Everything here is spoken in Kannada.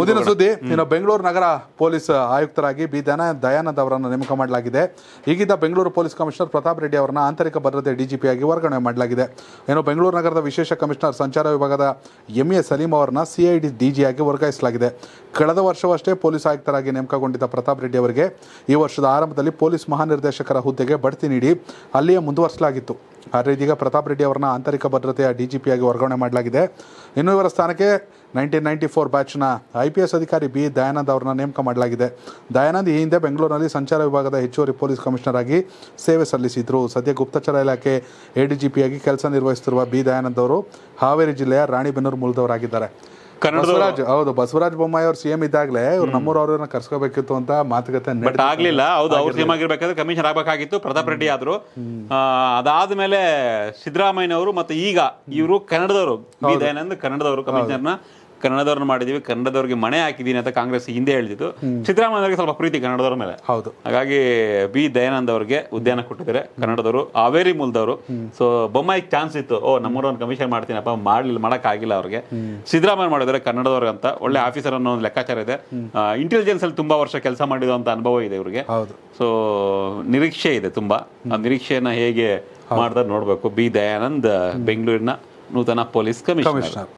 ಮುಂದಿನ ಸುದ್ದಿ ಇನ್ನು ಬೆಂಗಳೂರು ನಗರ ಪೊಲೀಸ್ ಆಯುಕ್ತರಾಗಿ ಬಿ ದನ ದಯಾನಂದ್ ಅವರನ್ನು ನೇಮಕ ಮಾಡಲಾಗಿದೆ ಈಗಿದ್ದ ಬೆಂಗಳೂರು ಪೊಲೀಸ್ ಕಮಿಷನರ್ ಪ್ರತಾಪ್ ರೆಡ್ಡಿ ಅವರನ್ನ ಆಂತರಿಕ ಭದ್ರತೆ ಡಿಜಿಪಿಯಾಗಿ ವರ್ಗಾವಣೆ ಮಾಡಲಾಗಿದೆ ಏನು ಬೆಂಗಳೂರು ನಗರದ ವಿಶೇಷ ಕಮಿಷನರ್ ಸಂಚಾರ ವಿಭಾಗದ ಎಂ ಎ ಸಲೀಂ ಅವರನ್ನ ಸಿಐಡಿ ಡಿಜಿಯಾಗಿ ವರ್ಗಾಯಿಸಲಾಗಿದೆ ಕಳೆದ ವರ್ಷವಷ್ಟೇ ಪೊಲೀಸ್ ಆಯುಕ್ತರಾಗಿ ನೇಮಕಗೊಂಡಿದ್ದ ಪ್ರತಾಪ್ ರೆಡ್ಡಿ ಅವರಿಗೆ ಈ ವರ್ಷದ ಆರಂಭದಲ್ಲಿ ಪೊಲೀಸ್ ಮಹಾನಿರ್ದೇಶಕರ ಹುದ್ದೆಗೆ ಬಡ್ತಿ ನೀಡಿ ಅಲ್ಲಿಯೇ ಮುಂದುವರಿಸಲಾಗಿತ್ತು ಆದರೆ ಇದೀಗ ಪ್ರತಾಪ್ ರೆಡ್ಡಿ ಅವರನ್ನ ಆಂತರಿಕ ಭದ್ರತೆಯ ಡಿ ಜಿ ಪಿಯಾಗಿ ವರ್ಗಾವಣೆ ಮಾಡಲಾಗಿದೆ ಇನ್ನು ಇವರ ಸ್ಥಾನಕ್ಕೆ ನೈನ್ಟೀನ್ ನೈಂಟಿ ಫೋರ್ ಬ್ಯಾಚ್ನ ಐ ಪಿ ಎಸ್ ಅಧಿಕಾರಿ ಬಿ ದಯಾನಂದ್ ಅವರನ್ನ ನೇಮಕ ಮಾಡಲಾಗಿದೆ ದಯಾನಂದ್ ಈ ಹಿಂದೆ ಬೆಂಗಳೂರಿನಲ್ಲಿ ಸಂಚಾರ ವಿಭಾಗದ ಹೆಚ್ಚುವರಿ ಪೊಲೀಸ್ ಕಮಿಷನರ್ ಆಗಿ ಸೇವೆ ಸಲ್ಲಿಸಿದ್ರು ಸದ್ಯ ಗುಪ್ತಚರ ಇಲಾಖೆ ಎ ಡಿ ಪಿಯಾಗಿ ಕೆಲಸ ನಿರ್ವಹಿಸುತ್ತಿರುವ ಬಿ ದಯಾನಂದ್ ಅವರು ಹಾವೇರಿ ಜಿಲ್ಲೆಯ ರಾಣಿಬೆನ್ನೂರು ಮೂಲದವರಾಗಿದ್ದಾರೆ ಬಸವರಾಜ್ ಹೌದು ಬಸವರಾಜ್ ಬೊಮ್ಮಾಯಿ ಅವ್ರು ಸಿಎಂ ಇದ್ದಾಗಲೇ ಇವ್ರು ನಮ್ಮೂರ್ ಕರ್ಸ್ಕೋಬೇಕಿತ್ತು ಅಂತ ಮಾತುಕತೆ ಬಟ್ ಆಗ್ಲಿಲ್ಲ ಹೌದು ಅವ್ರು ಸಿಎಂ ಆಗಿರ್ಬೇಕಾದ್ರೆ ಕಮಿಷನ್ ಆಗ್ಬೇಕಾಗಿತ್ತು ಪ್ರತಾಪ್ ರೆಡ್ಡಿ ಆದ್ರು ಅದಾದ್ಮೇಲೆ ಅವರು ಮತ್ತೆ ಈಗ ಇವರು ಕನ್ನಡದವರು ಏನಂದ್ರೆ ಕನ್ನಡದವರು ಕಮಿಷನರ್ನ ಕನ್ನಡದವ್ರನ್ನ ಮಾಡಿದೀವಿ ಕನ್ನಡದವ್ರಿಗೆ ಮನೆ ಹಾಕಿದೀನಿ ಅಂತ ಕಾಂಗ್ರೆಸ್ ಹಿಂದೆ ಹೇಳಿದ್ದು ಸಿದ್ದರಾಮಯ್ಯ ಸ್ವಲ್ಪ ಪ್ರೀತಿ ಕನ್ನಡದವ್ರ ಮೇಲೆ ಹೌದು ಹಾಗಾಗಿ ಬಿ ದಯಾನಂದ್ ಅವ್ರಿಗೆ ಉದ್ಯಾನ ಕೊಟ್ಟಿದ್ದಾರೆ ಕನ್ನಡದವರು ಹಾವೇರಿ ಮೂಲದವರು ಸೊ ಬೊಮ್ಮಾಯಿಗೆ ಚಾನ್ಸ್ ಇತ್ತು ಓ ನಮ್ಮೂರವ್ರನ್ನ ಕಮಿಷನ್ ಮಾಡ್ತೀನಪ್ಪ ಮಾಡ್ಲಿಲ್ಲ ಆಗಿಲ್ಲ ಅವ್ರಿಗೆ ಸಿದ್ದರಾಮಯ್ಯ ಮಾಡಿದರೆ ಕನ್ನಡದವ್ರಿಗೆ ಅಂತ ಒಳ್ಳೆ ಆಫೀಸರ್ ಅನ್ನೋ ಒಂದು ಲೆಕ್ಕಾಚಾರ ಇದೆ ಇಂಟೆಲಿಜೆನ್ಸ್ ಅಲ್ಲಿ ತುಂಬಾ ವರ್ಷ ಕೆಲಸ ಮಾಡಿದಂತ ಅನುಭವ ಇದೆ ಇವರಿಗೆ ಸೊ ನಿರೀಕ್ಷೆ ಇದೆ ತುಂಬಾ ಆ ನಿರೀಕ್ಷೆಯನ್ನ ಹೇಗೆ ಮಾಡ್ತಾರೆ ನೋಡ್ಬೇಕು ಬಿ ದಯಾನಂದ್ ಬೆಂಗಳೂರಿನ ನೂತನ ಪೊಲೀಸ್ ಕಮಿಷನರ್